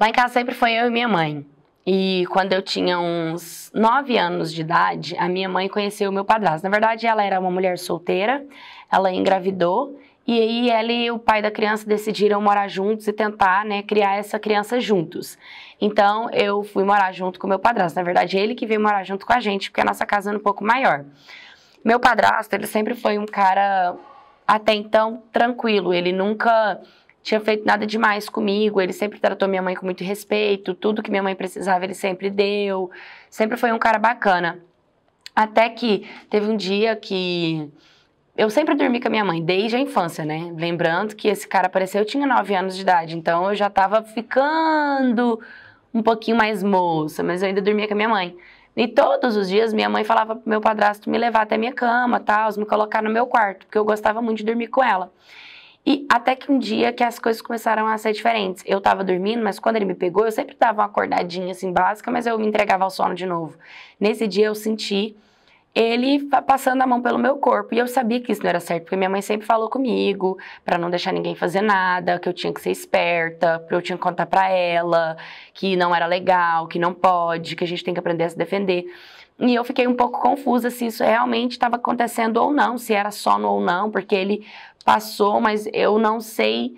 Lá em casa sempre foi eu e minha mãe. E quando eu tinha uns 9 anos de idade, a minha mãe conheceu o meu padrasto. Na verdade, ela era uma mulher solteira, ela engravidou e aí ela e o pai da criança decidiram morar juntos e tentar, né, criar essa criança juntos. Então eu fui morar junto com meu padrasto. Na verdade, ele que veio morar junto com a gente, porque a nossa casa era um pouco maior. Meu padrasto, ele sempre foi um cara até então tranquilo, ele nunca tinha feito nada demais comigo, ele sempre tratou minha mãe com muito respeito, tudo que minha mãe precisava ele sempre deu, sempre foi um cara bacana. Até que teve um dia que eu sempre dormi com a minha mãe, desde a infância, né? Lembrando que esse cara apareceu, eu tinha 9 anos de idade, então eu já tava ficando um pouquinho mais moça, mas eu ainda dormia com a minha mãe. E todos os dias minha mãe falava pro meu padrasto me levar até minha cama, tal, me colocar no meu quarto, porque eu gostava muito de dormir com ela. E até que um dia que as coisas começaram a ser diferentes. Eu tava dormindo, mas quando ele me pegou, eu sempre dava uma acordadinha assim básica, mas eu me entregava ao sono de novo. Nesse dia eu senti ele passando a mão pelo meu corpo. E eu sabia que isso não era certo, porque minha mãe sempre falou comigo para não deixar ninguém fazer nada, que eu tinha que ser esperta, que eu tinha que contar para ela que não era legal, que não pode, que a gente tem que aprender a se defender. E eu fiquei um pouco confusa se isso realmente estava acontecendo ou não, se era sono ou não, porque ele passou, mas eu não sei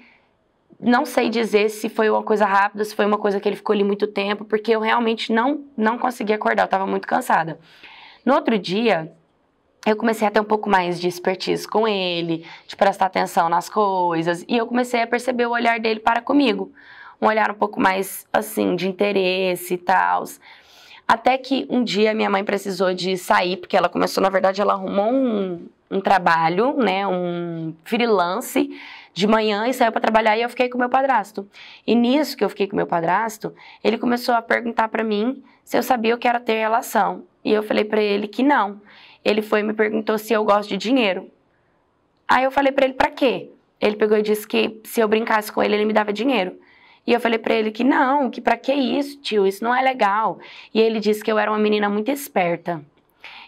não sei dizer se foi uma coisa rápida, se foi uma coisa que ele ficou ali muito tempo, porque eu realmente não, não consegui acordar, eu estava muito cansada. No outro dia, eu comecei a ter um pouco mais de expertise com ele, de prestar atenção nas coisas, e eu comecei a perceber o olhar dele para comigo. Um olhar um pouco mais, assim, de interesse e tal. Até que um dia minha mãe precisou de sair, porque ela começou, na verdade, ela arrumou um, um trabalho, né, um freelance de manhã e saiu para trabalhar e eu fiquei com meu padrasto. E nisso que eu fiquei com meu padrasto, ele começou a perguntar para mim se eu sabia o que era ter relação. E eu falei para ele que não. Ele foi e me perguntou se eu gosto de dinheiro. Aí eu falei para ele para quê? Ele pegou e disse que se eu brincasse com ele, ele me dava dinheiro. E eu falei para ele que não, que para que isso, tio? Isso não é legal. E ele disse que eu era uma menina muito esperta.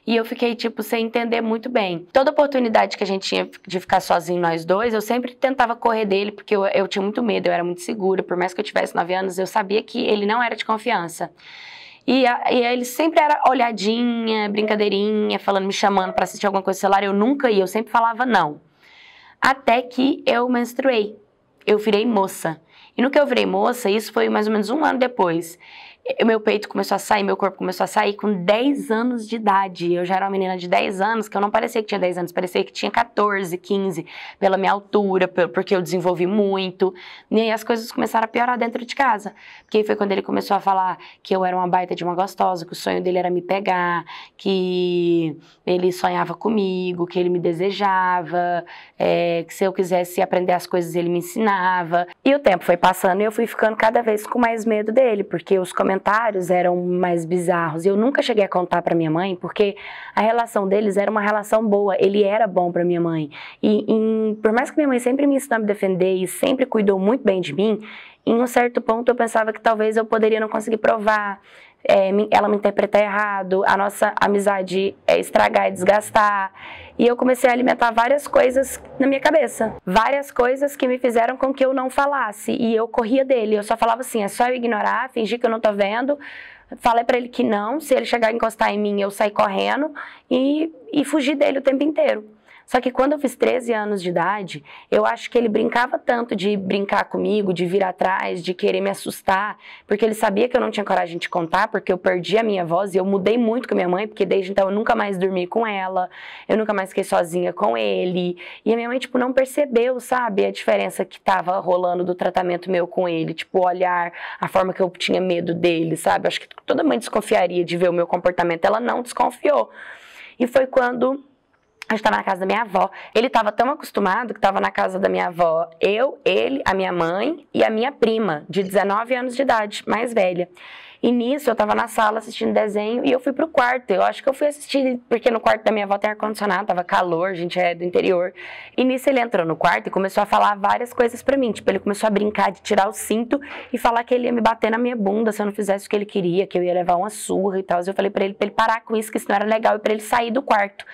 E eu fiquei, tipo, sem entender muito bem. Toda oportunidade que a gente tinha de ficar sozinho nós dois, eu sempre tentava correr dele, porque eu, eu tinha muito medo, eu era muito segura. Por mais que eu tivesse nove anos, eu sabia que ele não era de confiança. E, a, e ele sempre era olhadinha, brincadeirinha, falando, me chamando para assistir alguma coisa no celular. Eu nunca ia, eu sempre falava não. Até que eu menstruei. Eu virei moça. E no que eu virei moça, isso foi mais ou menos um ano depois meu peito começou a sair, meu corpo começou a sair com 10 anos de idade. Eu já era uma menina de 10 anos, que eu não parecia que tinha 10 anos, parecia que tinha 14, 15, pela minha altura, porque eu desenvolvi muito. E aí as coisas começaram a piorar dentro de casa. Porque foi quando ele começou a falar que eu era uma baita de uma gostosa, que o sonho dele era me pegar, que ele sonhava comigo, que ele me desejava, é, que se eu quisesse aprender as coisas, ele me ensinava. E o tempo foi passando e eu fui ficando cada vez com mais medo dele, porque os comentários comentários eram mais bizarros. Eu nunca cheguei a contar para minha mãe, porque a relação deles era uma relação boa. Ele era bom para minha mãe. E, e, por mais que minha mãe sempre me ensinou a me defender e sempre cuidou muito bem de mim, em um certo ponto eu pensava que talvez eu poderia não conseguir provar. É, ela me interpretar errado, a nossa amizade é estragar e desgastar e eu comecei a alimentar várias coisas na minha cabeça. Várias coisas que me fizeram com que eu não falasse e eu corria dele. Eu só falava assim, é só eu ignorar, fingir que eu não tô vendo. Falei para ele que não, se ele chegar a encostar em mim, eu saí correndo e, e fugi dele o tempo inteiro. Só que quando eu fiz 13 anos de idade, eu acho que ele brincava tanto de brincar comigo, de vir atrás, de querer me assustar, porque ele sabia que eu não tinha coragem de contar, porque eu perdi a minha voz e eu mudei muito com minha mãe, porque desde então eu nunca mais dormi com ela, eu nunca mais fiquei sozinha com ele. E a minha mãe, tipo, não percebeu, sabe, a diferença que tava rolando do tratamento meu com ele, tipo, o olhar, a forma que eu tinha medo dele, sabe? Acho que toda mãe desconfiaria de ver o meu comportamento, ela não desconfiou. E foi quando a gente estava na casa da minha avó. Ele estava tão acostumado que estava na casa da minha avó eu, ele, a minha mãe e a minha prima, de 19 anos de idade, mais velha. E nisso eu tava na sala assistindo desenho e eu fui pro quarto. Eu acho que eu fui assistir, porque no quarto da minha avó tem ar-condicionado, tava calor, a gente é do interior. E nisso ele entrou no quarto e começou a falar várias coisas para mim. Tipo, ele começou a brincar de tirar o cinto e falar que ele ia me bater na minha bunda se eu não fizesse o que ele queria, que eu ia levar uma surra e tal. Eu falei para ele pra ele parar com isso, que isso não era legal, e pra ele sair do quarto.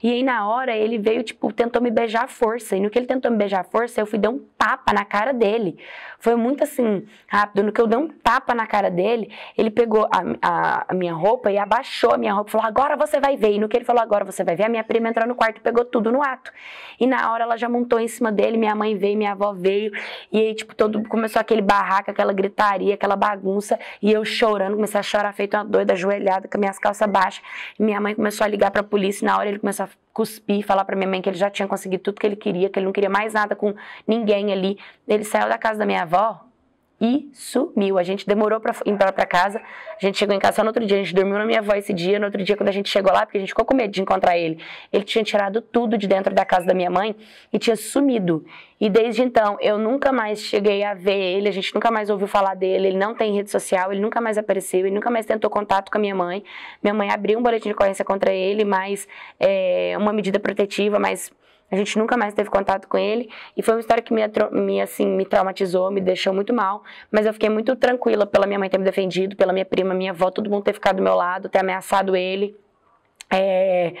E aí na hora ele veio, tipo, tentou me beijar à força. E no que ele tentou me beijar à força, eu fui dar um tapa na cara dele. Foi muito assim, rápido. No que eu dei um tapa na cara dele, ele pegou a, a, a minha roupa e abaixou a minha roupa e falou: Agora você vai ver. E no que ele falou: Agora você vai ver, a minha prima entrou no quarto e pegou tudo no ato. E na hora ela já montou em cima dele, minha mãe veio, minha avó veio. E aí, tipo, todo começou aquele barraco, aquela gritaria, aquela bagunça. E eu chorando, comecei a chorar feito uma doida, ajoelhada, com minhas calças baixas. E minha mãe começou a ligar pra polícia. E na hora ele começou a cuspir, falar para minha mãe que ele já tinha conseguido tudo que ele queria, que ele não queria mais nada com ninguém ali. Ele saiu da casa da minha avó e sumiu. A gente demorou para ir para casa. A gente chegou em casa só no outro dia. A gente dormiu na minha avó esse dia. No outro dia, quando a gente chegou lá, porque a gente ficou com medo de encontrar ele, ele tinha tirado tudo de dentro da casa da minha mãe e tinha sumido. E desde então, eu nunca mais cheguei a ver ele. A gente nunca mais ouviu falar dele. Ele não tem rede social. Ele nunca mais apareceu. Ele nunca mais tentou contato com a minha mãe. Minha mãe abriu um boletim de ocorrência contra ele, mas é, uma medida protetiva, mas a gente nunca mais teve contato com ele e foi uma história que me, me, assim, me traumatizou, me deixou muito mal. Mas eu fiquei muito tranquila pela minha mãe ter me defendido, pela minha prima, minha avó, todo mundo ter ficado do meu lado, ter ameaçado ele. É...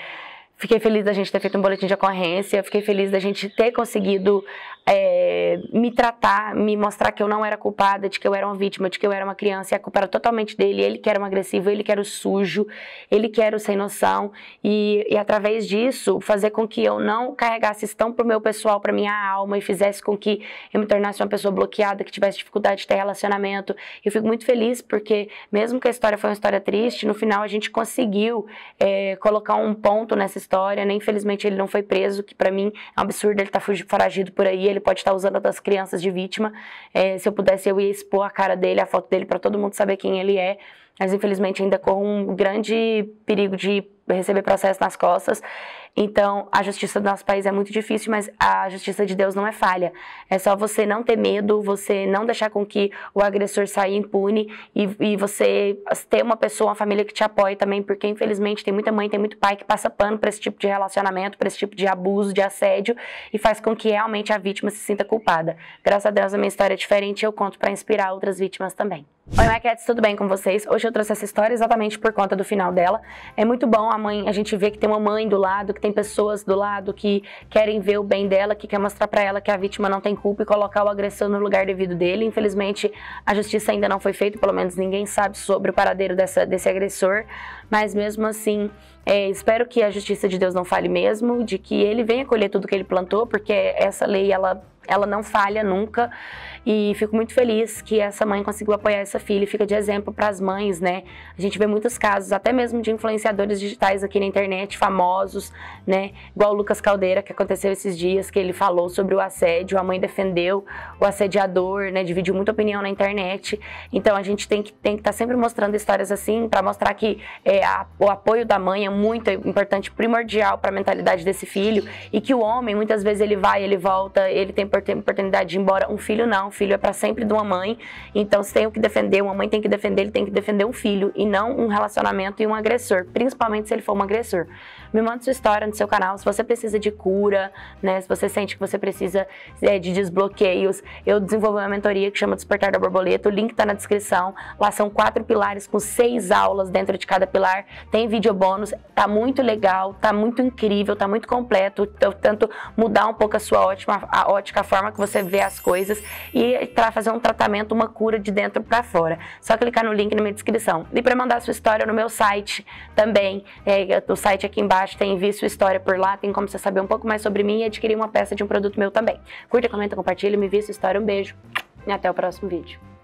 Fiquei feliz da gente ter feito um boletim de ocorrência, fiquei feliz da gente ter conseguido é me tratar, me mostrar que eu não era culpada, de que eu era uma vítima, de que eu era uma criança, e a culpa era totalmente dele, ele que era um agressivo, ele que era o sujo, ele que era o sem noção, e, e através disso, fazer com que eu não carregasse isso tão pro meu pessoal, pra minha alma, e fizesse com que eu me tornasse uma pessoa bloqueada, que tivesse dificuldade de ter relacionamento, eu fico muito feliz, porque mesmo que a história foi uma história triste, no final a gente conseguiu é, colocar um ponto nessa história, né? infelizmente ele não foi preso, que para mim é um absurdo ele estar tá foragido por aí, ele pode estar tá usando das crianças de vítima. É, se eu pudesse, eu ia expor a cara dele, a foto dele, para todo mundo saber quem ele é. Mas infelizmente ainda corro um grande perigo de receber processo nas costas. Então, a justiça do nosso país é muito difícil, mas a justiça de Deus não é falha. É só você não ter medo, você não deixar com que o agressor saia impune e, e você ter uma pessoa, uma família que te apoie também, porque infelizmente tem muita mãe, tem muito pai que passa pano para esse tipo de relacionamento, para esse tipo de abuso, de assédio e faz com que realmente a vítima se sinta culpada. Graças a Deus a minha história é diferente e eu conto para inspirar outras vítimas também. Oi, Maquetes, tudo bem com vocês? Hoje eu trouxe essa história exatamente por conta do final dela. É muito bom a mãe, a gente vê que tem uma mãe do lado, que tem pessoas do lado que querem ver o bem dela, que quer mostrar para ela que a vítima não tem culpa e colocar o agressor no lugar devido dele. Infelizmente, a justiça ainda não foi feita, pelo menos ninguém sabe sobre o paradeiro dessa, desse agressor mas mesmo assim, é, espero que a justiça de Deus não fale mesmo, de que ele venha colher tudo que ele plantou, porque essa lei ela ela não falha nunca e fico muito feliz que essa mãe conseguiu apoiar essa filha e fica de exemplo para as mães, né? A gente vê muitos casos, até mesmo de influenciadores digitais aqui na internet, famosos, né? Igual o Lucas Caldeira, que aconteceu esses dias, que ele falou sobre o assédio, a mãe defendeu o assediador, né? Dividiu muita opinião na internet. Então a gente tem que estar tem que tá sempre mostrando histórias assim para mostrar que é, a, o apoio da mãe é muito importante, primordial para a mentalidade desse filho e que o homem muitas vezes ele vai, ele volta, ele tem oportunidade de ir embora. Um filho não, um filho é para sempre de uma mãe. Então se tem o que defender, uma mãe tem que defender, ele tem que defender um filho e não um relacionamento e um agressor, principalmente se ele for um agressor. Me manda sua história no seu canal, se você precisa de cura, né? Se você sente que você precisa é, de desbloqueios, eu desenvolvi uma mentoria que chama Despertar da Borboleta. O link está na descrição. Lá são quatro pilares com seis aulas dentro de cada pilar celular, tem vídeo bônus, tá muito legal, tá muito incrível, tá muito completo, então, tanto mudar um pouco a sua ótima, a ótica, a forma que você vê as coisas e para fazer um tratamento, uma cura de dentro para fora. Só clicar no link na minha descrição. E para mandar sua história no meu site também, é, o site aqui embaixo tem visto sua história por lá, tem como você saber um pouco mais sobre mim e adquirir uma peça de um produto meu também. Curta, comenta, compartilha, me envie sua história, um beijo e até o próximo vídeo.